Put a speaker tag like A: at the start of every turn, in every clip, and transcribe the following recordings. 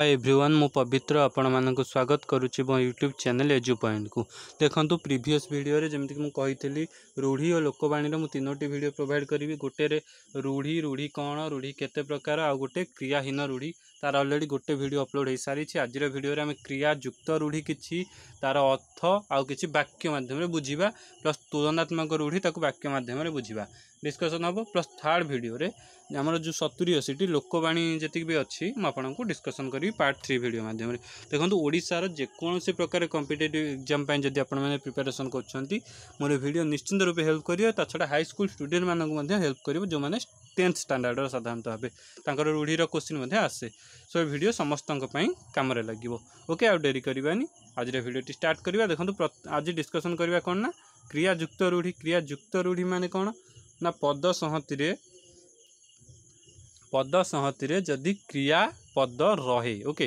A: high own मु पवित्र आपण मानक स्वागत करुच्ची मो यूट्यूब चेल एजु पॉइंट को देखो प्रिभस भिडियो जमीक मुझी रूढ़ी और लोकवाणी में तीनो भिड प्रोभाइड करी गोटे रूढ़ी रूढ़ी कौन रूढ़ी केत प्रकार आ गोटे क्रियाहीन रूढ़ी তার অলরেডি গোটে ভিডিও অপলোড হয়েসারিছি আজর ভিডিওরে আমি ক্রিয়া যুক্ত রূঢ়ি কিছু তার অর্থ আউ কিছু বাক্য মাধ্যমে বুঝবা প্লস তুলনাত্মক রূঢ়ি তাকে বাক্য মাধ্যমে বুঝবা ডিসকসন হব প্লস থার্ড ভিডিওরে আমার যে সতুরি অশীটি লোকবাণী যেতিক বি অছি মু আপনার ডিসকসন করি পার্ট থ্রি ভিডিও মাধ্যমে দেখুন ওড়শার যেকোনসি প্রকার কম্পিটেটিভ এক্সাম পাই যদি আপনার মানে প্রিপারেসন করছেন মোর ভিডিও নিশ্চিন্ত রূপে হেল্প করিও তা ছড়া হাই স্কুল স্টুডেন্ট মানুষ হেল্প করব যে টেন্থ ଷ୍ଟାଣ୍ଡାର୍ଡ଼ର ସାଧାରଣତଃ ଭାବେ ତାଙ୍କର ରୂଢ଼ିର କୋଶ୍ଚିନ୍ ମଧ୍ୟ ଆସେ ସୋ ଏ ଭିଡ଼ିଓ ସମସ୍ତଙ୍କ ପାଇଁ କାମରେ ଲାଗିବ ଓକେ ଆଉ ଡେରି କରିବାନି ଆଜିର ଭିଡ଼ିଓଟି ଷ୍ଟାର୍ଟ କରିବା ଦେଖନ୍ତୁ ଆଜି ଡିସ୍କସନ୍ କରିବା କ'ଣ ନା କ୍ରିୟାଯୁକ୍ତ ରୂଢ଼ି କ୍ରିୟାଯୁକ୍ତ ରୂଢ଼ି ମାନେ କ'ଣ ନା ପଦ ସଂହତିରେ ପଦ ସଂହତିରେ ଯଦି କ୍ରିୟା ପଦ ରହେ ଓକେ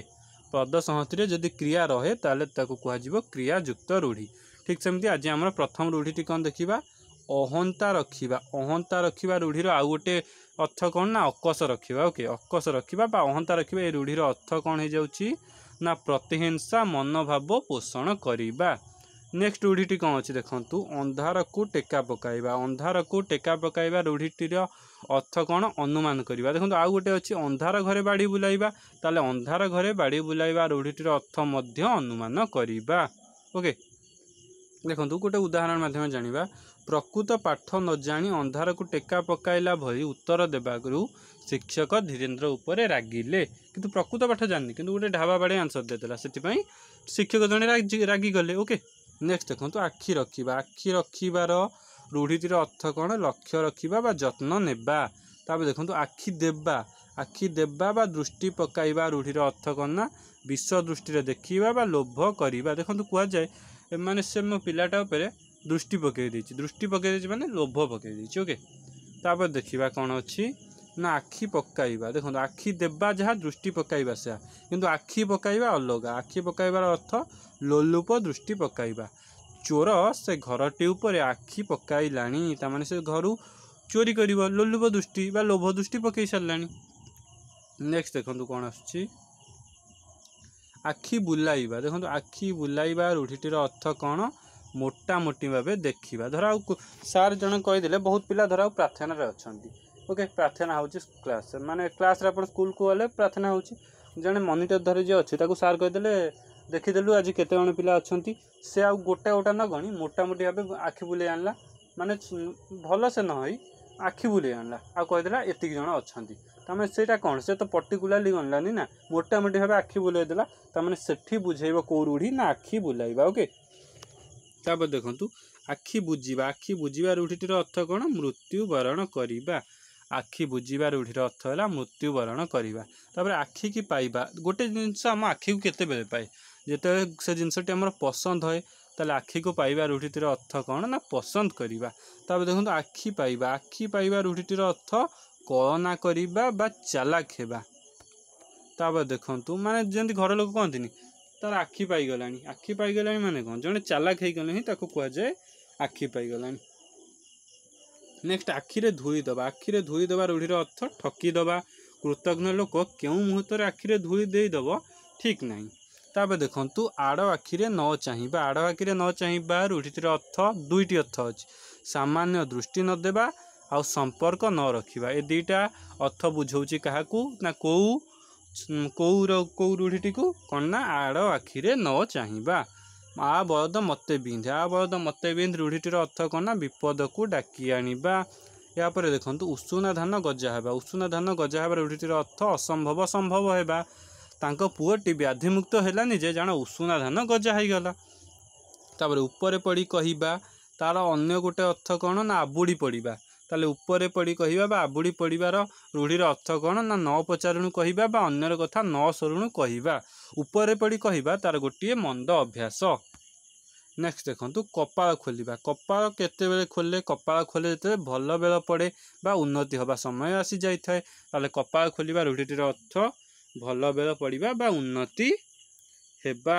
A: ପଦ ସଂହତିରେ ଯଦି କ୍ରିୟା ରହେ ତାହେଲେ ତାକୁ କୁହାଯିବ କ୍ରିୟାଯୁକ୍ତ ରୂଢ଼ି ଠିକ୍ ସେମିତି ଆଜି ଆମର ପ୍ରଥମ ରୂଢ଼ିଟି କ'ଣ ଦେଖିବା ଅହନ୍ତା ରଖିବା ଅହନ୍ତା ରଖିବା ରୂଢ଼ିର ଆଉ ଗୋଟେ ଅର୍ଥ କ'ଣ ନା ଅକସ ରଖିବା ଓକେ ଅକସ ରଖିବା ବା ଅହନ୍ତା ରଖିବା ଏ ରୂଢ଼ିର ଅର୍ଥ କ'ଣ ହେଇଯାଉଛି ନା ପ୍ରତିହିଂସା ମନୋଭାବ ପୋଷଣ କରିବା ନେକ୍ସଟ ରୂଢ଼ିଟି କ'ଣ ଅଛି ଦେଖନ୍ତୁ ଅନ୍ଧାରକୁ ଟେକା ପକାଇବା ଅନ୍ଧାରକୁ ଟେକା ପକାଇବା ରୂଢ଼ିଟିର ଅର୍ଥ କ'ଣ ଅନୁମାନ କରିବା ଦେଖନ୍ତୁ ଆଉ ଗୋଟେ ଅଛି ଅନ୍ଧାର ଘରେ ବାଡ଼ି ବୁଲାଇବା ତାହେଲେ ଅନ୍ଧାର ଘରେ ବାଡ଼ି ବୁଲାଇବା ରୂଢ଼ିଟିର ଅର୍ଥ ମଧ୍ୟ ଅନୁମାନ କରିବା ଓକେ ଦେଖନ୍ତୁ ଗୋଟେ ଉଦାହରଣ ମାଧ୍ୟମରେ ଜାଣିବା ପ୍ରକୃତ ପାଠ ନ ଜାଣି ଅନ୍ଧାରକୁ ଟେକା ପକାଇଲା ଭଳି ଉତ୍ତର ଦେବାରୁ ଶିକ୍ଷକ ଧୀରେନ୍ଦ୍ର ଉପରେ ରାଗିଲେ କିନ୍ତୁ ପ୍ରକୃତ ପାଠ ଜାଣିନି କିନ୍ତୁ ଗୋଟେ ଢାବା ବାଡ଼େ ଆନ୍ସର ଦେଇଦେଲା ସେଥିପାଇଁ ଶିକ୍ଷକ ଜଣେ ରାଗିଗଲେ ଓକେ ନେକ୍ସଟ ଦେଖନ୍ତୁ ଆଖି ରଖିବା ଆଖି ରଖିବାର ରୂଢ଼ିଟିର ଅର୍ଥ କ'ଣ ଲକ୍ଷ୍ୟ ରଖିବା ବା ଯତ୍ନ ନେବା ତାପରେ ଦେଖନ୍ତୁ ଆଖି ଦେବା ଆଖି ଦେବା ବା ଦୃଷ୍ଟି ପକାଇବା ରୂଢ଼ିର ଅର୍ଥ କ'ଣ ନା ବିଷ ଦୃଷ୍ଟିରେ ଦେଖିବା ବା ଲୋଭ କରିବା ଦେଖନ୍ତୁ କୁହାଯାଏ ଏମାନେ ସେ ମୋ ପିଲାଟା ଉପରେ ଦୃଷ୍ଟି ପକାଇ ଦେଇଛି ଦୃଷ୍ଟି ପକାଇ ଦେଇଛି ମାନେ ଲୋଭ ପକାଇ ଦେଇଛି ଓକେ ତାପରେ ଦେଖିବା କ'ଣ ଅଛି ନା ଆଖି ପକାଇବା ଦେଖନ୍ତୁ ଆଖି ଦେବା ଯାହା ଦୃଷ୍ଟି ପକାଇବା ସେହା କିନ୍ତୁ ଆଖି ପକାଇବା ଅଲଗା ଆଖି ପକାଇବାର ଅର୍ଥ ଲୋଲୁପ ଦୃଷ୍ଟି ପକାଇବା ଚୋର ସେ ଘରଟି ଉପରେ ଆଖି ପକାଇଲାଣି ତାମାନେ ସେ ଘରୁ ଚୋରି କରିବ ଲୋଲୁପ ଦୃଷ୍ଟି ବା ଲୋଭ ଦୃଷ୍ଟି ପକାଇ ସାରିଲାଣି ନେକ୍ସଟ ଦେଖନ୍ତୁ କ'ଣ ଆସୁଛି ଆଖି ବୁଲାଇବା ଦେଖନ୍ତୁ ଆଖି ବୁଲାଇବା ରୂଢ଼ିଟିର ଅର୍ଥ କ'ଣ ମୋଟାମୋଟି ଭାବେ ଦେଖିବା ଧର ଆଉ ସାର୍ ଜଣେ କହିଦେଲେ ବହୁତ ପିଲା ଧର ଆଉ ପ୍ରାର୍ଥନାରେ ଅଛନ୍ତି ଓକେ ପ୍ରାର୍ଥନା ହେଉଛି କ୍ଲାସ୍ ମାନେ କ୍ଲାସ୍ରେ ଆପଣ ସ୍କୁଲକୁ ଗଲେ ପ୍ରାର୍ଥନା ହେଉଛି ଜଣେ ମନିଟର ଧରି ଯିଏ ଅଛି ତାକୁ ସାର୍ କହିଦେଲେ ଦେଖିଦେଲୁ ଆଜି କେତେ ଜଣ ପିଲା ଅଛନ୍ତି ସେ ଆଉ ଗୋଟେ ଗୋଟା ନ ଗଣି ମୋଟାମୋଟି ଭାବେ ଆଖି ବୁଲେଇ ଆଣିଲା ମାନେ ଭଲସେ ନ ହୋଇ ଆଖି ବୁଲେଇ ଆଣିଲା ଆଉ କହିଦେଲା ଏତିକି ଜଣ ଅଛନ୍ତି ତା'ମାନେ ସେଇଟା କ'ଣ ସେ ତ ପର୍ଟିକୁଲାରଲି ଗଣିଲାନି ନା ମୋଟାମୋଟି ଭାବେ ଆଖି ବୁଲେଇ ଦେଲା ତା'ମାନେ ସେଠି ବୁଝେଇବ କେଉଁ ରୂଢ଼ି ନା ଆଖି ବୁଲାଇବା ଓକେ ତାପରେ ଦେଖନ୍ତୁ ଆଖି ବୁଝିବା ଆଖି ବୁଝିବା ରୂଢ଼ିଟିର ଅର୍ଥ କ'ଣ ମୃତ୍ୟୁବରଣ କରିବା ଆଖି ବୁଝିବା ରୂଢ଼ିର ଅର୍ଥ ହେଲା ମୃତ୍ୟୁବରଣ କରିବା ତାପରେ ଆଖିକି ପାଇବା ଗୋଟେ ଜିନିଷ ଆମ ଆଖିକୁ କେତେବେଳେ ପାଏ ଯେତେବେଳେ ସେ ଜିନିଷଟି ଆମର ପସନ୍ଦ ହୁଏ ତାହେଲେ ଆଖିକୁ ପାଇବା ରୂଢ଼ିଟିର ଅର୍ଥ କ'ଣ ନା ପସନ୍ଦ କରିବା ତାପରେ ଦେଖନ୍ତୁ ଆଖି ପାଇବା ଆଖି ପାଇବା ରୂଢ଼ିଟିର ଅର୍ଥ କଳନା କରିବା ବା ଚାଲାକ୍ ହେବା ତାପରେ ଦେଖନ୍ତୁ ମାନେ ଯେମିତି ଘର ଲୋକ କହନ୍ତିନି ତାର ଆଖି ପାଇଗଲାଣି ଆଖି ପାଇଗଲାଣି ମାନେ କ'ଣ ଜଣେ ଚାଲାକ ହେଇଗଲେ ହିଁ ତାକୁ କୁହାଯାଏ ଆଖି ପାଇଗଲାଣି ନେକ୍ସଟ ଆଖିରେ ଦେବା ଆଖିରେ ଦେବା ରୂଢ଼ିର ଅର୍ଥ ଠକିଦେବା କୃତଜ୍ଞ ଲୋକ କେଉଁ ମୁହୂର୍ତ୍ତରେ ଆଖିରେ ଧୋଇ ଦେଇଦେବ ଠିକ୍ ନାହିଁ ତାପରେ ଦେଖନ୍ତୁ ଆଡ଼ ଆଖିରେ ନ ଚାହିଁବା ଆଡ଼ ଆଖିରେ ନ ଚାହିଁବା ରୂଢ଼ିଥିର ଅର୍ଥ ଦୁଇଟି ଅର୍ଥ ଅଛି ସାମାନ୍ୟ ଦୃଷ୍ଟି ନ ଦେବା ଆଉ ସମ୍ପର୍କ ନ ରଖିବା ଏ ଦୁଇଟା ଅର୍ଥ ବୁଝାଉଛି କାହାକୁ ନା କେଉଁ କୋଉର କୋଉ ରୂଢ଼ିଟିକୁ କ'ଣ ନା ଆଡ଼ ଆଖିରେ ନ ଚାହିଁବା ଆ ବଳଦ ମୋତେ ବିନ୍ଧ ଆ ବଳଦ ମୋତେ ବିନ୍ଧ ରୂଢ଼ିଟିର ଅର୍ଥ କ'ଣ ନା ବିପଦକୁ ଡାକି ଆଣିବା ଏହାପରେ ଦେଖନ୍ତୁ ଉଷୁନା ଧାନ ଗଜା ହେବା ଉଷୁନା ଧାନ ଗଜା ହେବା ରୂଢ଼ିଟିର ଅର୍ଥ ଅସମ୍ଭବ ସମ୍ଭବ ହେବା ତାଙ୍କ ପୁଅଟି ବ୍ୟାଧିମୁକ୍ତ ହେଲାନି ଯେ ଜାଣ ଉଷୁନା ଧାନ ଗଜା ହେଇଗଲା ତାପରେ ଉପରେ ପଡ଼ି କହିବା ତାର ଅନ୍ୟ ଗୋଟେ ଅର୍ଥ କ'ଣ ନା ଆବୁଡ଼ି ପଡ଼ିବା ତାହେଲେ ଉପରେ ପଡ଼ି କହିବା ବା ଆବୁଡ଼ି ପଡ଼ିବାର ରୂଢ଼ିର ଅର୍ଥ କ'ଣ ନା ନ ପଚାରୁଣୁ କହିବା ବା ଅନ୍ୟର କଥା ନ ସରୁଣୁ କହିବା ଉପରେ ପଡ଼ି କହିବା ତା'ର ଗୋଟିଏ ମନ୍ଦ ଅଭ୍ୟାସ ନେକ୍ସଟ ଦେଖନ୍ତୁ କପାଳ ଖୋଲିବା କପାଳ କେତେବେଳେ ଖୋଲେ କପାଳ ଖୋଲେ ଯେତେବେଳେ ଭଲ ବେଳ ପଡ଼େ ବା ଉନ୍ନତି ହେବା ସମୟ ଆସିଯାଇଥାଏ ତାହେଲେ କପାଳ ଖୋଲିବା ରୂଢ଼ିଟିର ଅର୍ଥ ଭଲ ବେଳ ପଡ଼ିବା ବା ଉନ୍ନତି ହେବା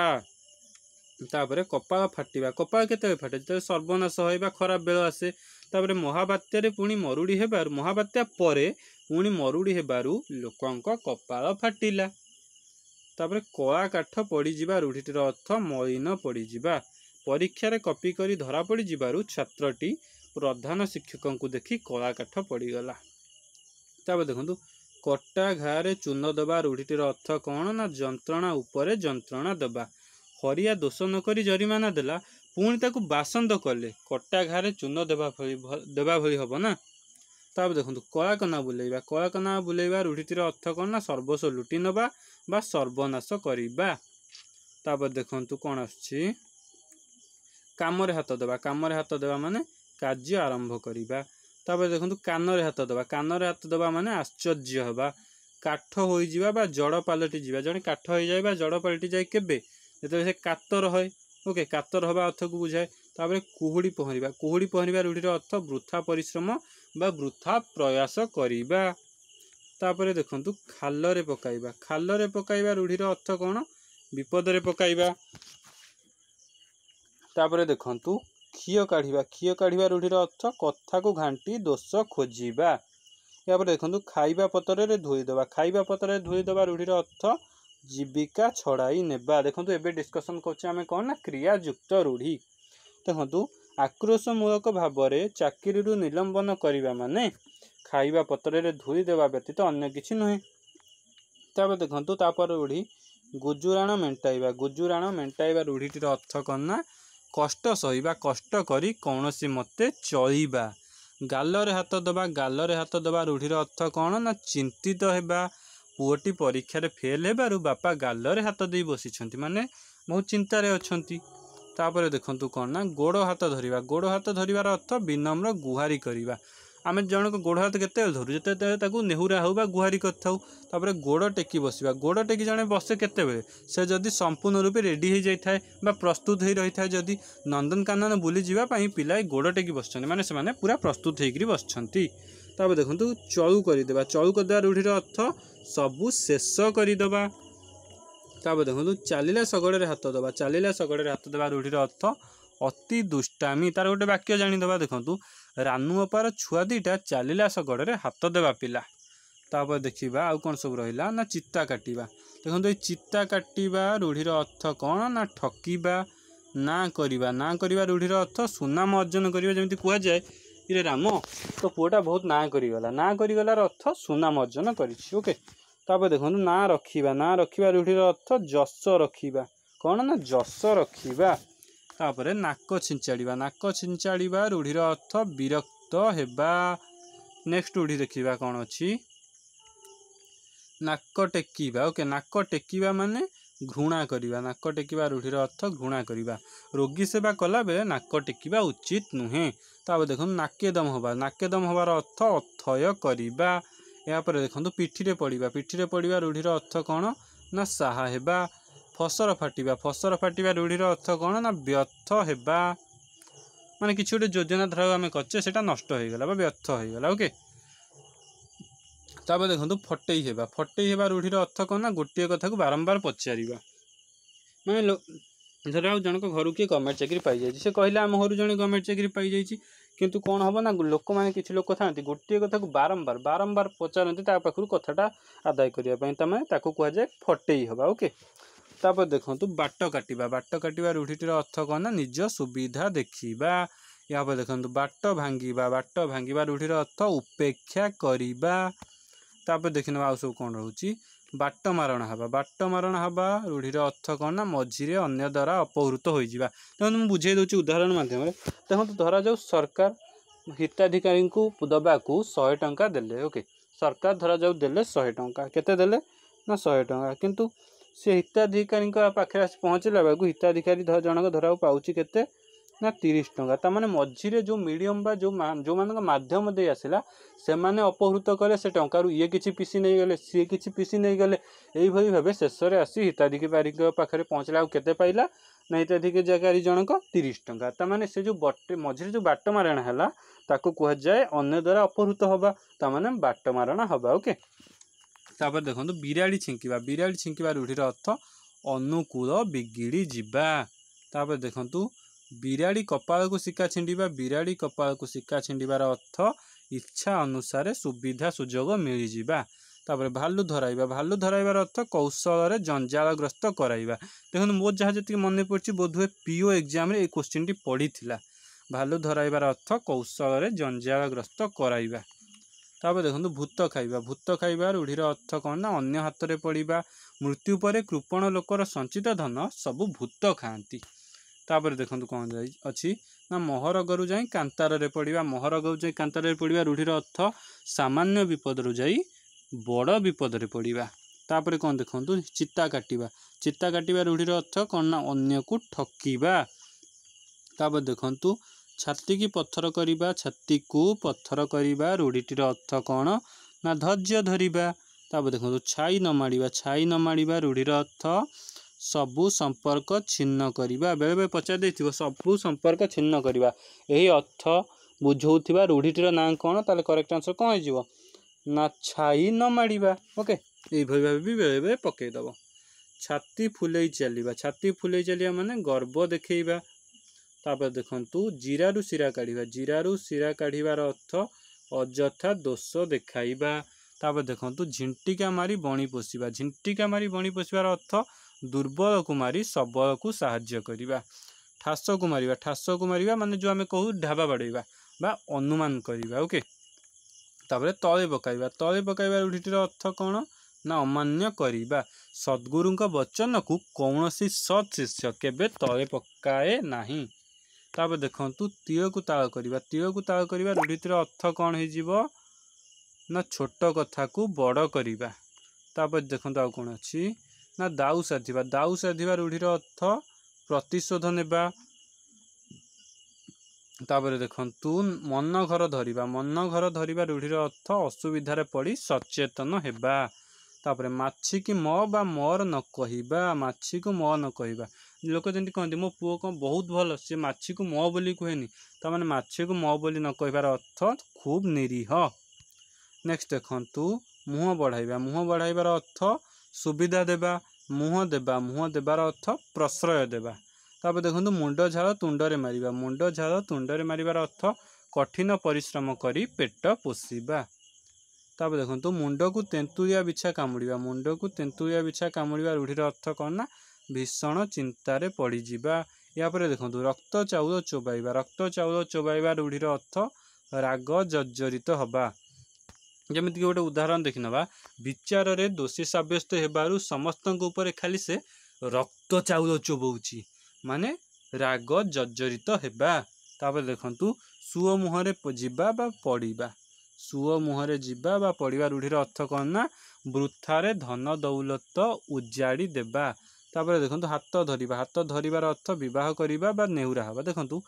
A: ତାପରେ କପାଳ ଫାଟିବା କପାଳ କେତେବେଳେ ଫାଟେ ଯେତେବେଳେ ସର୍ବନାଶ ହୋଇବା ଖରାପ ବେଳ ଆସେ ତାପରେ ମହାବାତ୍ୟାରେ ପୁଣି ମରୁଡ଼ି ହେବାରୁ ମହାବାତ୍ୟା ପରେ ପୁଣି ମରୁଡ଼ି ହେବାରୁ ଲୋକଙ୍କ କପାଳ ଫାଟିଲା ତାପରେ କଳା କାଠ ପଡ଼ିଯିବା ରୂଢ଼ିଟିର ଅର୍ଥ ମଳିନ ପଡ଼ିଯିବା ପରୀକ୍ଷାରେ କପି କରି ଧରା ପଡ଼ିଯିବାରୁ ଛାତ୍ରଟି ପ୍ରଧାନ ଶିକ୍ଷକଙ୍କୁ ଦେଖି କଳା କାଠ ପଡ଼ିଗଲା ତାପରେ ଦେଖନ୍ତୁ କଟା ଘାରେ ଚୂନ ଦେବା ରୂଢ଼ିଟିର ଅର୍ଥ କ'ଣ ନା ଯନ୍ତ୍ରଣା ଉପରେ ଯନ୍ତ୍ରଣା ଦେବା ହରିଆ ଦୋଷ ନକରି ଜରିମାନା ଦେଲା ପୁଣି ତାକୁ ବାସନ୍ଦ କଲେ କଟା ଘାରେ ଚୂନ ଦେବା ଭଳି ଦେବା ଭଳି ହେବ ନା ତାପରେ ଦେଖନ୍ତୁ କଳାକନା ବୁଲେଇବା କଳାକନା ବୁଲେଇବା ରୂଢ଼ିଟିର ଅର୍ଥ କ'ଣ ନା ସର୍ବସ୍ୱ ଲୁଟି ନେବା ବା ସର୍ବନାଶ କରିବା ତାପରେ ଦେଖନ୍ତୁ କ'ଣ ଆସୁଛି କାମରେ ହାତ ଦେବା କାମରେ ହାତ ଦେବା ମାନେ କାର୍ଯ୍ୟ ଆରମ୍ଭ କରିବା ତାପରେ ଦେଖନ୍ତୁ କାନରେ ହାତ ଦେବା କାନରେ ହାତ ଦେବା ମାନେ ଆଶ୍ଚର୍ଯ୍ୟ ହେବା କାଠ ହୋଇଯିବା ବା ଜଡ଼ ପାଲଟି ଯିବା ଜଣେ କାଠ ହୋଇଯାଏ ବା ଜଡ଼ ପାଲଟି ଯାଏ କେବେ ଯେତେବେଳେ ସେ କାତ ରହେ ଓକେ କାତର ହେବା ଅର୍ଥକୁ ବୁଝାଏ ତାପରେ କୁହୁଡ଼ି ପହଁରିବା କୁହୁଡ଼ି ପହଁରିବା ରୂଢ଼ିର ଅର୍ଥ ବୃଥା ପରିଶ୍ରମ ବା ବୃଥା ପ୍ରୟାସ କରିବା ତାପରେ ଦେଖନ୍ତୁ ଖାଲରେ ପକାଇବା ଖାଲରେ ପକାଇବା ରୂଢ଼ିର ଅର୍ଥ କ'ଣ ବିପଦରେ ପକାଇବା ତାପରେ ଦେଖନ୍ତୁ କ୍ଷୀୟ କାଢ଼ିବା କ୍ଷୀୟ କାଢ଼ିବା ରୂଢ଼ିର ଅର୍ଥ କଥାକୁ ଘାଣ୍ଟି ଦୋଷ ଖୋଜିବା ତାପରେ ଦେଖନ୍ତୁ ଖାଇବା ପତରରେ ଧୋଇଦେବା ଖାଇବା ପତରରେ ଧୋଇଦେବା ରୂଢ଼ିର ଅର୍ଥ ଜୀବିକା ଛଡ଼ାଇ ନେବା ଦେଖନ୍ତୁ ଏବେ ଡିସ୍କସନ୍ କରୁଛେ ଆମେ କ'ଣ ନା କ୍ରିୟାଯୁକ୍ତ ରୂଢ଼ି ଦେଖନ୍ତୁ ଆକ୍ରୋଶମୂଳକ ଭାବରେ ଚାକିରିରୁ ନିଲମ୍ବନ କରିବା ମାନେ ଖାଇବା ପତ୍ରରେ ଧୋଇ ଦେବା ବ୍ୟତୀତ ଅନ୍ୟ କିଛି ନୁହେଁ ତାପରେ ଦେଖନ୍ତୁ ତାପରେ ରୂଢ଼ି ଗୁଜୁରାଣ ମେଣ୍ଟାଇବା ଗୁଜୁରାଣ ମେଣ୍ଟାଇବା ରୂଢ଼ିଟିର ଅର୍ଥ କ'ଣ ନା କଷ୍ଟ ସହିବା କଷ୍ଟ କରି କୌଣସି ମତେ ଚଳିବା ଗାଲରେ ହାତ ଦେବା ଗାଲରେ ହାତ ଦେବା ରୂଢ଼ିର ଅର୍ଥ କ'ଣ ନା ଚିନ୍ତିତ ହେବା ପୁଅଟି ପରୀକ୍ଷାରେ ଫେଲ୍ ହେବାରୁ ବାପା ଗାଲରେ ହାତ ଦେଇ ବସିଛନ୍ତି ମାନେ ବହୁତ ଚିନ୍ତାରେ ଅଛନ୍ତି ତାପରେ ଦେଖନ୍ତୁ କ'ଣ ନା ଗୋଡ଼ ହାତ ଧରିବା ଗୋଡ଼ ହାତ ଧରିବାର ଅର୍ଥ ବିନମ୍ର ଗୁହାରି କରିବା ଆମେ ଜଣକ ଗୋଡ଼ ହାତ କେତେବେଳେ ଧରୁ ଯେତେବେଳେ ତାକୁ ନେହୁରା ହେଉ ବା ଗୁହାରି କରିଥାଉ ତାପରେ ଗୋଡ଼ ଟେକି ବସିବା ଗୋଡ଼ ଟେକି ଜଣେ ବସେ କେତେବେଳେ ସେ ଯଦି ସମ୍ପୂର୍ଣ୍ଣ ରୂପେ ରେଡ଼ି ହୋଇଯାଇଥାଏ ବା ପ୍ରସ୍ତୁତ ହୋଇ ରହିଥାଏ ଯଦି ନନ୍ଦନକାନନ ବୁଲିଯିବା ପାଇଁ ପିଲା ଗୋଡ଼ ଟେକି ବସିଛନ୍ତି ମାନେ ସେମାନେ ପୁରା ପ୍ରସ୍ତୁତ ହୋଇକରି ବସିଛନ୍ତି ତାପରେ ଦେଖନ୍ତୁ ଚଳୁ କରିଦେବା ଚଳୁ କରିଦେବା ରୂଢ଼ିର ଅର୍ଥ ସବୁ ଶେଷ କରିଦେବା ତାପରେ ଦେଖନ୍ତୁ ଚାଲିଲା ଶଗଡ଼ରେ ହାତ ଦେବା ଚାଲିଲା ଶଗଡ଼ରେ ହାତ ଦେବା ରୂଢ଼ିର ଅର୍ଥ ଅତି ଦୁଷ୍ଟାମୀ ତାର ଗୋଟେ ବାକ୍ୟ ଜାଣିଦେବା ଦେଖନ୍ତୁ ରାନୁ ବପାର ଛୁଆ ଦୁଇଟା ଚାଲିଲା ଶଗଡ଼ରେ ହାତ ଦେବା ପିଲା ତାପରେ ଦେଖିବା ଆଉ କ'ଣ ସବୁ ରହିଲା ନା ଚିତା କାଟିବା ଦେଖନ୍ତୁ ଏଇ ଚିତା କାଟିବା ରୂଢ଼ିର ଅର୍ଥ କ'ଣ ନା ଠକିବା ନା କରିବା ନା କରିବା ରୂଢ଼ିର ଅର୍ଥ ସୁନାମ ଅର୍ଜନ କରିବା ଯେମିତି କୁହାଯାଏ ଇରେ ରାମ ତ ପୁଅଟା ବହୁତ ନାଁ କରିଗଲା ନାଁ କରିଗଲାର ଅର୍ଥ ସୁନାମ ଅର୍ଜନ କରିଛି ଓକେ ତାପରେ ଦେଖନ୍ତୁ ନାଁ ରଖିବା ନାଁ ରଖିବା ରୂଢ଼ିର ଅର୍ଥ ଯଶ ରଖିବା କ'ଣ ନା ଯଶ ରଖିବା ତାପରେ ନାକ ଛିଞ୍ଚାଡ଼ିବା ନାକ ଛିଞ୍ଚାଡ଼ିବା ରୂଢ଼ିର ଅର୍ଥ ବିରକ୍ତ ହେବା ନେକ୍ସଟ ରୂଢ଼ି ଦେଖିବା କ'ଣ ଅଛି ନାକ ଟେକିବା ଓକେ ନାକ ଟେକିବା ମାନେ ଘୃଣା କରିବା ନାକ ଟେକିବା ରୂଢ଼ିର ଅର୍ଥ ଘୃଣା କରିବା ରୋଗୀ ସେବା କଲାବେଳେ ନାକ ଟେକିବା ଉଚିତ ନୁହେଁ ତାପରେ ଦେଖନ୍ତୁ ନାକେଦମ ହେବା ନାକେଦମ ହେବାର ଅର୍ଥ ଅଥୟ କରିବା ଏହାପରେ ଦେଖନ୍ତୁ ପିଠିରେ ପଡ଼ିବା ପିଠିରେ ପଡ଼ିବା ରୂଢ଼ିର ଅର୍ଥ କ'ଣ ନା ସାହା ହେବା ଫସର ଫାଟିବା ଫସର ଫାଟିବା ରୂଢ଼ିର ଅର୍ଥ କ'ଣ ନା ବ୍ୟର୍ଥ ହେବା ମାନେ କିଛି ଗୋଟେ ଯୋଜନା ଧର ଆମେ କରିଛେ ସେଇଟା ନଷ୍ଟ ହୋଇଗଲା ବା ବ୍ୟର୍ଥ ହୋଇଗଲା ଓକେ ତାପରେ ଦେଖନ୍ତୁ ଫଟେଇ ହେବା ଫଟେଇ ହେବା ରୂଢ଼ିର ଅର୍ଥ କ'ଣ ନା ଗୋଟିଏ କଥାକୁ ବାରମ୍ବାର ପଚାରିବା ମାନେ ଧର ଆଉ ଜଣଙ୍କ ଘରୁ କିଏ ଗଭର୍ଣ୍ଣମେଣ୍ଟ ଚାକିରି ପାଇଯାଇଛି ସେ କହିଲା ଆମ ଘରୁ ଜଣେ ଗଭର୍ଣ୍ଣମେଣ୍ଟ ଚାକିରି ପାଇଯାଇଛି କିନ୍ତୁ କ'ଣ ହେବ ନା ଲୋକମାନେ କିଛି ଲୋକ ଥାନ୍ତି ଗୋଟିଏ କଥାକୁ ବାରମ୍ବାର ବାରମ୍ବାର ପଚାରନ୍ତି ତା ପାଖରୁ କଥାଟା ଆଦାୟ କରିବା ପାଇଁ ତାମାନେ ତାକୁ କୁହାଯାଏ ଫଟେଇ ହେବା ଓକେ ତାପରେ ଦେଖନ୍ତୁ ବାଟ କାଟିବା ବାଟ କାଟିବା ରୂଢ଼ିଟିର ଅର୍ଥ କ'ଣ ନା ନିଜ ସୁବିଧା ଦେଖିବା ଏହାପରେ ଦେଖନ୍ତୁ ବାଟ ଭାଙ୍ଗିବା ବାଟ ଭାଙ୍ଗିବା ରୂଢ଼ିର ଅର୍ଥ ଉପେକ୍ଷା କରିବା ତାପରେ ଦେଖିନେବା ଆଉ ସବୁ କ'ଣ ରହୁଛି ବାଟ ମାରଣା ହେବା ବାଟ ମାରଣା ହେବା ରୂଢ଼ିର ଅର୍ଥ କ'ଣ ନା ମଝିରେ ଅନ୍ୟ ଦ୍ୱାରା ଅପହୃତ ହୋଇଯିବା ତେଣୁ ମୁଁ ବୁଝାଇ ଦେଉଛି ଉଦାହରଣ ମାଧ୍ୟମରେ ଦେଖନ୍ତୁ ଧରାଯାଉ ସରକାର ହିତାଧିକାରୀଙ୍କୁ ଦେବାକୁ ଶହେ ଟଙ୍କା ଦେଲେ ଓକେ ସରକାର ଧରାଯାଉ ଦେଲେ ଶହେ ଟଙ୍କା କେତେ ଦେଲେ ନା ଶହେ ଟଙ୍କା କିନ୍ତୁ ସେ ହିତାଧିକାରୀଙ୍କ ପାଖରେ ଆସି ପହଞ୍ଚିଲା ବେଳକୁ ହିତାଧିକାରୀ ଜଣକ ଧରାକୁ ପାଉଛି କେତେ ନା ତିରିଶ ଟଙ୍କା ତା'ମାନେ ମଝିରେ ଯେଉଁ ମିଡ଼ିୟମ୍ ବା ଯେଉଁ ଯେଉଁମାନଙ୍କ ମାଧ୍ୟମ ଦେଇ ଆସିଲା ସେମାନେ ଅପହୃତ କଲେ ସେ ଟଙ୍କାରୁ ଇଏ କିଛି ପିସି ନେଇଗଲେ ସିଏ କିଛି ପିସି ନେଇଗଲେ ଏଇଭଳି ଭାବେ ଶେଷରେ ଆସି ହିତାଧିକାରୀଙ୍କ ପାଖରେ ପହଞ୍ଚିଲା ଆଉ କେତେ ପାଇଲା ନା ହିତାଧିକାରୀ ଜଣଙ୍କ ତିରିଶ ଟଙ୍କା ତା'ମାନେ ସେ ଯେଉଁ ବଟ ମଝିରେ ଯେଉଁ ବାଟ ମାରଣା ହେଲା ତାକୁ କୁହାଯାଏ ଅନ୍ୟ ଦ୍ୱାରା ଅପହୃତ ହେବା ତା'ମାନେ ବାଟ ମାରଣା ହେବା ଓକେ ତାପରେ ଦେଖନ୍ତୁ ବିରାଡ଼ି ଛିଙ୍କିବା ବିରାଡ଼ି ଛିଙ୍କିବା ରୂଢ଼ିର ଅର୍ଥ ଅନୁକୂଳ ବିଗିଡ଼ି ଯିବା ତାପରେ ଦେଖନ୍ତୁ ବିରାଡ଼ି କପାଳକୁ ଶିକା ଛିଣ୍ଡିବା ବିରାଡ଼ି କପାଳକୁ ଶିକା ଛିଣ୍ଡିବାର ଅର୍ଥ ଇଚ୍ଛା ଅନୁସାରେ ସୁବିଧା ସୁଯୋଗ ମିଳିଯିବା ତାପରେ ଭାଲୁ ଧରାଇବା ଭାଲୁ ଧରାଇବାର ଅର୍ଥ କୌଶଳରେ ଜଞ୍ଜାଳଗ୍ରସ୍ତ କରାଇବା ଦେଖନ୍ତୁ ମୋ ଯାହା ଯେତିକି ମନେ ପଡ଼ୁଛି ବୋଧହୁଏ ପିଓ ଏକ୍ଜାମ୍ରେ ଏଇ କ୍ୱେଶ୍ଚିନ୍ଟି ପଢ଼ିଥିଲା ଭାଲୁ ଧରାଇବାର ଅର୍ଥ କୌଶଳରେ ଜଞ୍ଜାଳଗ୍ରସ୍ତ କରାଇବା ତାପରେ ଦେଖନ୍ତୁ ଭୂତ ଖାଇବା ଭୂତ ଖାଇବା ରୂଢ଼ିର ଅର୍ଥ କ'ଣ ନା ଅନ୍ୟ ହାତରେ ପଡ଼ିବା ମୃତ୍ୟୁ ପରେ କୃପଣ ଲୋକର ସଞ୍ଚିତ ଧନ ସବୁ ଭୂତ ଖାଆନ୍ତି ତାପରେ ଦେଖନ୍ତୁ କ'ଣ ଯାଇ ଅଛି ନା ମହରଗରୁ ଯାଇ କାନ୍ତାରରେ ପଡ଼ିବା ମହରଗରୁ ଯାଇ କାନ୍ତାରରେ ପଡ଼ିବା ରୂଢ଼ିର ଅର୍ଥ ସାମାନ୍ୟ ବିପଦରୁ ଯାଇ ବଡ଼ ବିପଦରେ ପଡ଼ିବା ତାପରେ କ'ଣ ଦେଖନ୍ତୁ ଚିତା କାଟିବା ଚିତା କାଟିବା ରୂଢ଼ିର ଅର୍ଥ କ'ଣ ନା ଅନ୍ୟକୁ ଠକିବା ତାପରେ ଦେଖନ୍ତୁ ଛାତିକି ପଥର କରିବା ଛାତିକୁ ପଥର କରିବା ରୂଢ଼ିଟିର ଅର୍ଥ କ'ଣ ନା ଧୈର୍ଯ୍ୟ ଧରିବା ତାପରେ ଦେଖନ୍ତୁ ଛାଇ ନ ମାଡ଼ିବା ଛାଇ ନ ମାଡ଼ିବା ରୂଢ଼ିର ଅର୍ଥ ସବୁ ସମ୍ପର୍କ ଛିନ୍ନ କରିବା ବେଳେବେଳେ ପଚାରି ଦେଇଥିବ ସବୁ ସମ୍ପର୍କ ଛିନ୍ନ କରିବା ଏହି ଅର୍ଥ ବୁଝାଉଥିବା ରୂଢ଼ିଟିର ନାଁ କ'ଣ ତାହେଲେ କରେକ୍ଟ ଆନ୍ସର୍ କ'ଣ ହେଇଯିବ ନା ଛାଇ ନ ମାଡ଼ିବା ଓକେ ଏଇଭଳି ଭାବେ ବି ବେଳେବେଳେ ପକାଇଦେବ ଛାତି ଫୁଲେଇ ଚାଲିବା ଛାତି ଫୁଲେଇ ଚାଲିବା ମାନେ ଗର୍ବ ଦେଖାଇବା ତାପରେ ଦେଖନ୍ତୁ ଜିରାରୁ ଶିରା କାଢ଼ିବା ଜିରାରୁ ଶିରା କାଢ଼ିବାର ଅର୍ଥ ଅଯଥା ଦୋଷ ଦେଖାଇବା ତାପରେ ଦେଖନ୍ତୁ ଝିଣ୍ଟିକା ମାରି ବଣି ପୋଷିବା ଝିଣ୍ଟିକା ମାରି ବଣି ପୋଷିବାର ଅର୍ଥ ଦୁର୍ବଳକୁ ମାରି ସବଳକୁ ସାହାଯ୍ୟ କରିବା ଠାସକୁ ମାରିବା ଠାସକୁ ମାରିବା ମାନେ ଯେଉଁ ଆମେ କହୁ ଢାବା ବାଡ଼େଇବା ବା ଅନୁମାନ କରିବା ଓକେ ତାପରେ ତଳେ ପକାଇବା ତଳେ ପକାଇବା ରୂଢ଼ିଟିର ଅର୍ଥ କ'ଣ ନା ଅମାନ୍ୟ କରିବା ସଦ୍ଗୁରୁଙ୍କ ବଚନକୁ କୌଣସି ସତ୍ ଶିଷ୍ୟ କେବେ ତଳେ ପକାଏ ନାହିଁ ତାପରେ ଦେଖନ୍ତୁ ତିଳକୁ ତାଳ କରିବା ତିଳକୁ ତାଳ କରିବା ରୂଢ଼ିଟିର ଅର୍ଥ କ'ଣ ହେଇଯିବ ନା ଛୋଟ କଥାକୁ ବଡ଼ କରିବା ତାପରେ ଦେଖନ୍ତୁ ଆଉ କ'ଣ ଅଛି ନା ଦାଉସା ଥିବା ଦାଉସା ଥିବା ରୂଢ଼ିର ଅର୍ଥ ପ୍ରତିଶୋଧ ନେବା ତାପରେ ଦେଖନ୍ତୁ ମନ ଘର ଧରିବା ମନ ଘର ଧରିବା ରୂଢ଼ିର ଅର୍ଥ ଅସୁବିଧାରେ ପଡ଼ି ସଚେତନ ହେବା ତାପରେ ମାଛିକି ମ ବା ମୋର ନ କହିବା ମାଛିକୁ ମ ନ କହିବା ଲୋକ ଯେମିତି କହନ୍ତି ମୋ ପୁଅ କ'ଣ ବହୁତ ଭଲ ସିଏ ମାଛିକୁ ମ ବୋଲି କୁହେନି ତାମାନେ ମାଛିକୁ ମ ବୋଲି ନ କହିବାର ଅର୍ଥ ଖୁବ୍ ନିରୀହ ନେକ୍ସଟ ଦେଖନ୍ତୁ ମୁହଁ ବଢ଼ାଇବା ମୁହଁ ବଢ଼ାଇବାର ଅର୍ଥ ସୁବିଧା ଦେବା ମୁହଁ ଦେବା ମୁହଁ ଦେବାର ଅର୍ଥ ପ୍ରଶ୍ରୟ ଦେବା ତାପରେ ଦେଖନ୍ତୁ ମୁଣ୍ଡ ଝାଳ ତୁଣ୍ଡରେ ମାରିବା ମୁଣ୍ଡ ଝାଳ ତୁଣ୍ଡରେ ମାରିବାର ଅର୍ଥ କଠିନ ପରିଶ୍ରମ କରି ପେଟ ପୋଷିବା ତାପରେ ଦେଖନ୍ତୁ ମୁଣ୍ଡକୁ ତେନ୍ତୁଳିଆ ବିଛା କାମୁଡ଼ିବା ମୁଣ୍ଡକୁ ତେନ୍ତୁଳିଆ ବିଛା କାମୁଡ଼ିବା ରୂଢ଼ିର ଅର୍ଥ କ'ଣ ନା ଭୀଷଣ ଚିନ୍ତାରେ ପଡ଼ିଯିବା ଏହାପରେ ଦେଖନ୍ତୁ ରକ୍ତ ଚାଉଳ ଚୋବାଇବା ରକ୍ତ ଚାଉଳ ଚୋବାଇବା ରୂଢ଼ିର ଅର୍ଥ ରାଗ ଜର୍ଜରିତ ହେବା ଯେମିତିକି ଗୋଟେ ଉଦାହରଣ ଦେଖିନେବା ବିଚାରରେ ଦୋଷୀ ସାବ୍ୟସ୍ତ ହେବାରୁ ସମସ୍ତଙ୍କ ଉପରେ ଖାଲି ସେ ରକ୍ତ ଚାଉଳ ଚୋବଉଛି ମାନେ ରାଗ ଜର୍ଜରିତ ହେବା ତାପରେ ଦେଖନ୍ତୁ ସୁଅ ମୁହଁରେ ଯିବା ବା ପଡ଼ିବା ସୁଅ ମୁହଁରେ ଯିବା ବା ପଡ଼ିବା ରୂଢ଼ିର ଅର୍ଥ କ'ଣ ନା ବୃଥାରେ ଧନ ଦୌଲତ ଉଜାଡ଼ି ଦେବା ତାପରେ ଦେଖନ୍ତୁ ହାତ ଧରିବା ହାତ ଧରିବାର ଅର୍ଥ ବିବାହ କରିବା ବା ନେହୁରା ହେବା ଦେଖନ୍ତୁ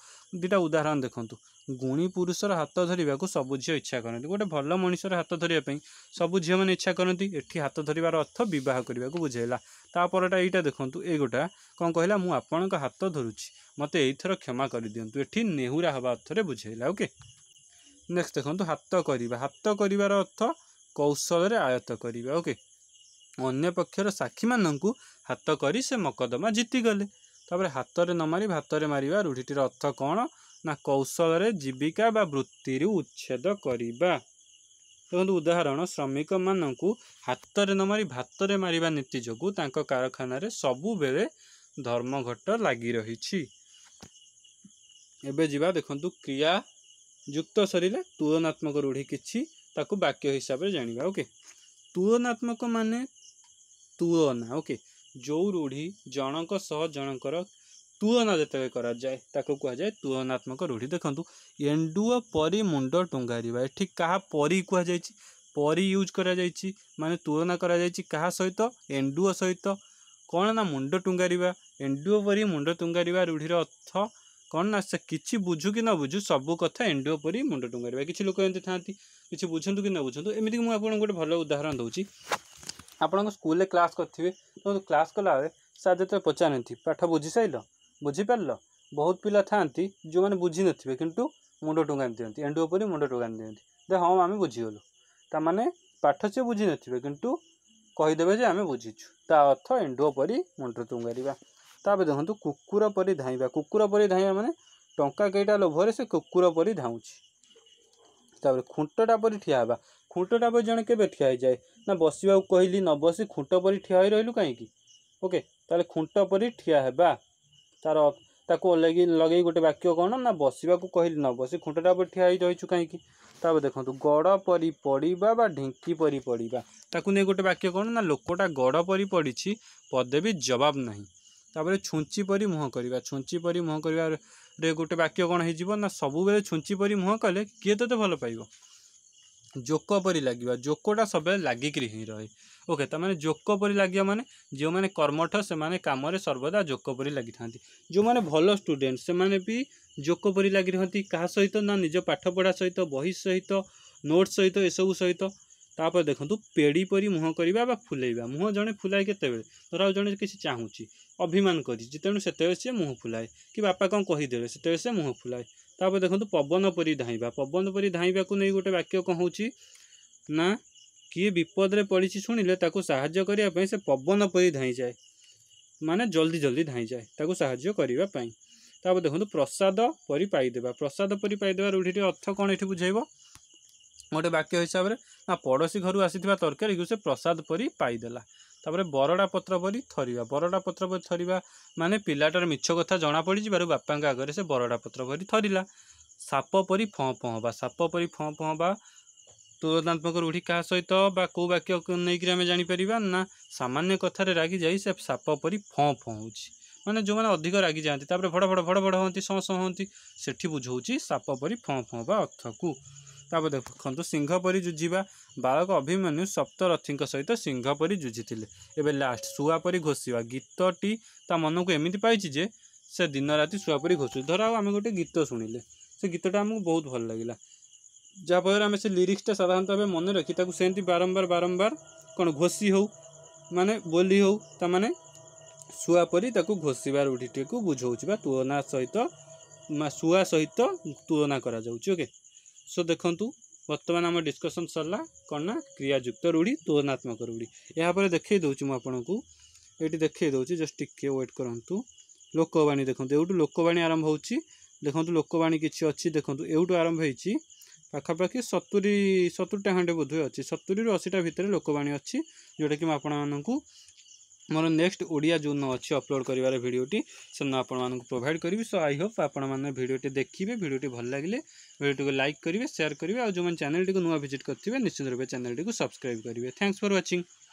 A: ଦୁଇଟା ଉଦାହରଣ ଦେଖନ୍ତୁ ଗୁଣୀ ପୁରୁଷର ହାତ ଧରିବାକୁ ସବୁ ଝିଅ ଇଚ୍ଛା କରନ୍ତି ଗୋଟେ ଭଲ ମଣିଷର ହାତ ଧରିବା ପାଇଁ ସବୁ ଝିଅମାନେ ଇଚ୍ଛା କରନ୍ତି ଏଠି ହାତ ଧରିବାର ଅର୍ଥ ବିବାହ କରିବାକୁ ବୁଝେଇଲା ତାପରଟା ଏଇଟା ଦେଖନ୍ତୁ ଏଇଗୋଟା କ'ଣ କହିଲା ମୁଁ ଆପଣଙ୍କ ହାତ ଧରୁଛି ମୋତେ ଏଇଥର କ୍ଷମା କରିଦିଅନ୍ତୁ ଏଠି ନେହୁରା ହେବା ଅର୍ଥରେ ବୁଝେଇଲା ଓକେ ନେକ୍ସଟ ଦେଖନ୍ତୁ ହାତ କରିବା ହାତ କରିବାର ଅର୍ଥ କୌଶଳରେ ଆୟତ୍ତ କରିବା ଓକେ ଅନ୍ୟ ପକ୍ଷର ସାକ୍ଷୀମାନଙ୍କୁ ହାତ କରି ସେ ମକଦ୍ଦମା ଜିତିଗଲେ ତାପରେ ହାତରେ ନ ମାରି ଭାତରେ ମାରିବା ରୂଢ଼ିଟିର ଅର୍ଥ କ'ଣ ନା କୌଶଳରେ ଜୀବିକା ବା ବୃତ୍ତିରୁ ଉଚ୍ଛେଦ କରିବା ଦେଖନ୍ତୁ ଉଦାହରଣ ଶ୍ରମିକମାନଙ୍କୁ ହାତରେ ନ ମାରି ଭାତରେ ମାରିବା ନୀତି ଯୋଗୁଁ ତାଙ୍କ କାରଖାନାରେ ସବୁବେଳେ ଧର୍ମଘଟ ଲାଗି ରହିଛି ଏବେ ଯିବା ଦେଖନ୍ତୁ କ୍ରିୟା ଯୁକ୍ତ ସରିଲେ ତୁଳନାତ୍ମକ ରୂଢ଼ି କିଛି ତାକୁ ବାକ୍ୟ ହିସାବରେ ଜାଣିବା ଓକେ ତୁଳନାତ୍ମକ ମାନେ ତୁଳନା ଓକେ ଯେଉଁ ରୂଢ଼ି ଜଣଙ୍କ ସହ ଜଣଙ୍କର ତୁଳନା ଯେତେବେଳେ କରାଯାଏ ତାକୁ କୁହାଯାଏ ତୁଳନାତ୍ମକ ରୂଢ଼ି ଦେଖନ୍ତୁ ଏଣ୍ଡୁଅ ପରି ମୁଣ୍ଡ ଟୁଙ୍ଗାରିବା ଏଠି କାହା ପରି କୁହାଯାଇଛି ପରି ୟୁଜ୍ କରାଯାଇଛି ମାନେ ତୁଳନା କରାଯାଇଛି କାହା ସହିତ ଏଣ୍ଡୁଅ ସହିତ କ'ଣ ନା ମୁଣ୍ଡ ଟୁଙ୍ଗାରିବା ଏଣ୍ଡୁଅ ପରି ମୁଣ୍ଡ ଟୁଙ୍ଗାରିବା ରୂଢ଼ିର ଅର୍ଥ କ'ଣ ନା ସେ କିଛି ବୁଝୁ କି ନ ବୁଝୁ ସବୁ କଥା ଏଣ୍ଡୁଅ ପରି ମୁଣ୍ଡ ଟୁଙ୍ଗାରିବା କିଛି ଲୋକ ଏମିତି ଥାନ୍ତି କିଛି ବୁଝନ୍ତୁ କି ନ ବୁଝନ୍ତୁ ଏମିତିକି ମୁଁ ଆପଣଙ୍କୁ ଗୋଟେ ଭଲ ଉଦାହରଣ ଦେଉଛି ଆପଣଙ୍କ ସ୍କୁଲରେ କ୍ଲାସ୍ କରିଥିବେ ତ କ୍ଲାସ୍ କଲାବେଳେ ସାର୍ ଯେତେବେଳେ ପଚାରନ୍ତି ପାଠ ବୁଝିସାରିଲ ବୁଝିପାରିଲ ବହୁତ ପିଲା ଥାଆନ୍ତି ଯେଉଁମାନେ ବୁଝିନଥିବେ କିନ୍ତୁ ମୁଣ୍ଡ ଟୁଙ୍ଗାନ୍ତି ଦିଅନ୍ତି ଏଣ୍ଡୁ ଉପରେ ମୁଣ୍ଡ ଟୁଙ୍ଗାନ୍ତି ଦିଅନ୍ତି ଯେ ହଁ ଆମେ ବୁଝିଗଲୁ ତା'ମାନେ ପାଠ ସେ ବୁଝିନଥିବେ କିନ୍ତୁ କହିଦେବେ ଯେ ଆମେ ବୁଝିଛୁ ତା ଅର୍ଥ ଏଣ୍ଡୁଅ ପରି ମୁଣ୍ଡ ଟୁଙ୍ଗାରିବା ତାପରେ ଦେଖନ୍ତୁ କୁକୁର ପରି ଧାଇଁବା କୁକୁର ପରି ଧାଇଁବା ମାନେ ଟଙ୍କା କେଇଟା ଲୋଭରେ ସେ କୁକୁର ପରି ଧାଉଁଛି ତାପରେ ଖୁଣ୍ଟଟା ପରି ଠିଆ ହେବା ଖୁଣ୍ଟଟା ପରି ଜଣେ କେବେ ଠିଆ ହେଇଯାଏ ନା ବସିବାକୁ କହିଲି ନ ବସି ଖୁଣ୍ଟ ପରି ଠିଆ ହୋଇ ରହିଲୁ କାହିଁକି ଓକେ ତାହେଲେ ଖୁଣ୍ଟ ପରି ଠିଆ ହେବା ତାର ତାକୁ ଲଗେଇ ଲଗେଇ ଗୋଟେ ବାକ୍ୟ କ'ଣ ନା ବସିବାକୁ କହିଲି ନ ବସି ଖୁଣ୍ଟଟା ଉପରେ ଠିଆ ହେଇ ରହିଛୁ କାହିଁକି ତାପରେ ଦେଖନ୍ତୁ ଗଡ଼ ପରି ପଡ଼ିବା ବା ଢିଙ୍କି ପରି ପଡ଼ିବା ତାକୁ ନେଇ ଗୋଟେ ବାକ୍ୟ କ'ଣ ନା ଲୋକଟା ଗଡ଼ ପରି ପଡ଼ିଛି ପଦେ ବି ଜବାବ ନାହିଁ ତାପରେ ଛୁଞ୍ଚି ପରି ମୁହଁ କରିବା ଛୁଞ୍ଚି ପରି ମୁହଁ କରିବାରେ ଗୋଟେ ବାକ୍ୟ କ'ଣ ହେଇଯିବ ନା ସବୁବେଳେ ଛୁଞ୍ଚି ପରି ମୁହଁ କଲେ କିଏ ତୋତେ ଭଲ ପାଇବ ଜୋକ ପରି ଲାଗିବା ଜୋକଟା ସବୁବେଳେ ଲାଗିକିରି ହିଁ ରହେ ଓକେ ତା'ମାନେ ଜୋକ ପରି ଲାଗିବା ମାନେ ଯେଉଁମାନେ କର୍ମଠ ସେମାନେ କାମରେ ସର୍ବଦା ଜୋକ ପରି ଲାଗିଥାନ୍ତି ଯେଉଁମାନେ ଭଲ ଷ୍ଟୁଡେଣ୍ଟ ସେମାନେ ବି ଜୋକ ପରି ଲାଗି ରହନ୍ତି କାହା ସହିତ ନା ନିଜ ପାଠପଢ଼ା ସହିତ ବହି ସହିତ ନୋଟ୍ ସହିତ ଏସବୁ ସହିତ ତାପରେ ଦେଖନ୍ତୁ ପେଡ଼ି ପରି ମୁହଁ କରିବା ବା ଫୁଲେଇବା ମୁହଁ ଜଣେ ଫୁଲାଏ କେତେବେଳେ ଧର ଆଉ ଜଣେ କିଛି ଚାହୁଁଛି ଅଭିମାନ କରିଛି ତେଣୁ ସେତେବେଳେ ସିଏ ମୁହଁ ଫୁଲାଏ କି ବାପା କ'ଣ କହିଦେବେ ସେତେବେଳେ ସେ ମୁହଁ ଫୁଲାଏ ତାପରେ ଦେଖନ୍ତୁ ପବନ ପରି ଧାଇଁବା ପବନ ପରି ଧାଇଁବାକୁ ନେଇ ଗୋଟେ ବାକ୍ୟ କ'ଣ ହେଉଛି ନା କିଏ ବିପଦରେ ପଡ଼ିଛି ଶୁଣିଲେ ତାକୁ ସାହାଯ୍ୟ କରିବା ପାଇଁ ସେ ପବନ ପରି ଧାଇଁଯାଏ ମାନେ ଜଲ୍ଦି ଜଲ୍ଦି ଧାଇଁଯାଏ ତାକୁ ସାହାଯ୍ୟ କରିବା ପାଇଁ ତାପରେ ଦେଖନ୍ତୁ ପ୍ରସାଦ ପରି ପାଇଦେବା ପ୍ରସାଦ ପରି ପାଇଦେବା ରୂଢ଼ିଟି ଅର୍ଥ କ'ଣ ଏଠି ବୁଝାଇବ ଗୋଟେ ବାକ୍ୟ ହିସାବରେ ନା ପଡ଼ୋଶୀ ଘରୁ ଆସିଥିବା ତରକାରୀକୁ ସେ ପ୍ରସାଦ ପରି ପାଇଦେଲା ତାପରେ ବରଡ଼ା ପତ୍ର ବୋଲି ଥରିବା ବରଡ଼ା ପତ୍ର ବୋଲି ଥରିବା ମାନେ ପିଲାଟାର ମିଛ କଥା ଜଣାପଡ଼ିଯିବାରୁ ବାପାଙ୍କ ଆଗରେ ସେ ବରଡ଼ା ପତ୍ର ବୋଲି ଥରିଲା ସାପ ପରି ଫଁ ଫଁବା ସାପ ପରି ଫଁ ଫଁବା ତୁଳନାତ୍ମକ ରୂଢ଼ି କାହା ସହିତ ବା କେଉଁ ବାକ୍ୟ ନେଇକରି ଆମେ ଜାଣିପାରିବା ନା ସାମାନ୍ୟ କଥାରେ ରାଗିଯାଇ ସେ ସାପ ପରି ଫଁ ଫଁଉଛି ମାନେ ଯେଉଁମାନେ ଅଧିକ ରାଗିଯାଆନ୍ତି ତାପରେ ଭଡ଼ ଭଡ଼ ଭଡ଼ ଭଡ଼ ହୁଅନ୍ତି ସଁ ସଁ ହୁଅନ୍ତି ସେଠି ବୁଝାଉଛି ସାପ ପରି ଫଁ ଫଁବା ଅର୍ଥକୁ ତାପରେ ଦେଖନ୍ତୁ ସିଂହ ପରି ଯୁଝିବା ବାଳକ ଅଭିମନ୍ୟୁ ସପ୍ତରଥୀଙ୍କ ସହିତ ସିଂହ ପରି ଯୁଝିଥିଲେ ଏବେ ଲାଷ୍ଟ ଶୁଆ ପରି ଘୋଷିବା ଗୀତଟି ତା ମନକୁ ଏମିତି ପାଇଛି ଯେ ସେ ଦିନରାତି ଶୁଆ ପରି ଘୋଷୁଛି ଧର ଆଉ ଆମେ ଗୋଟେ ଗୀତ ଶୁଣିଲେ ସେ ଗୀତଟା ଆମକୁ ବହୁତ ଭଲ ଲାଗିଲା ଯାହାଫଳରେ ଆମେ ସେ ଲିରିକ୍ସଟା ସାଧାରଣତଃ ଭାବେ ମନେ ରଖି ତାକୁ ସେମିତି ବାରମ୍ବାର ବାରମ୍ବାର କ'ଣ ଘୋଷି ହେଉ ମାନେ ବୋଲି ହେଉ ତାମାନେ ଶୁଆ ପରି ତାକୁ ଘୋଷିବା ରୂଢ଼ିଟିକୁ ବୁଝାଉଛି ବା ତୁଳନା ସହିତ ଶୁଆ ସହିତ ତୁଳନା କରାଯାଉଛି ଓକେ सो देखु बर्तमान आम डिस्कसन सरला कौन ना क्रियाजुक्त रूढ़ी तुलनात्मक रूढ़ी यापर देखे मुझे ये देखिए जस्ट टिके व्वेट करूँ लोकवाणी देखते यूट लोकवाणी आरंभ हो देखु लोकवाणी कि अच्छी देखूँ यूट आरंभ हो पाखापाखि सतुरी सतुरीटा खंडे बोधे अच्छी सतुरी रू अशीटा भितर लोकवाणी अच्छी जोटा कि मुझे आपण मानक मोर नेक्स्ट ओडिया जो अच्छे अपलोड करार भिडटी से आपँ प्रोभाइड करी सो आई होप आपड़ोटे देखिए भिडियोटी भल लगे भिडियो को लाइक करेंगे सेयार करेंगे और जो चैनल को नुआ भिजिट करेंगे निश्चित रूप चैनल को सब्सक्राइब करेंगे थैंक्स फर व्वाचिंग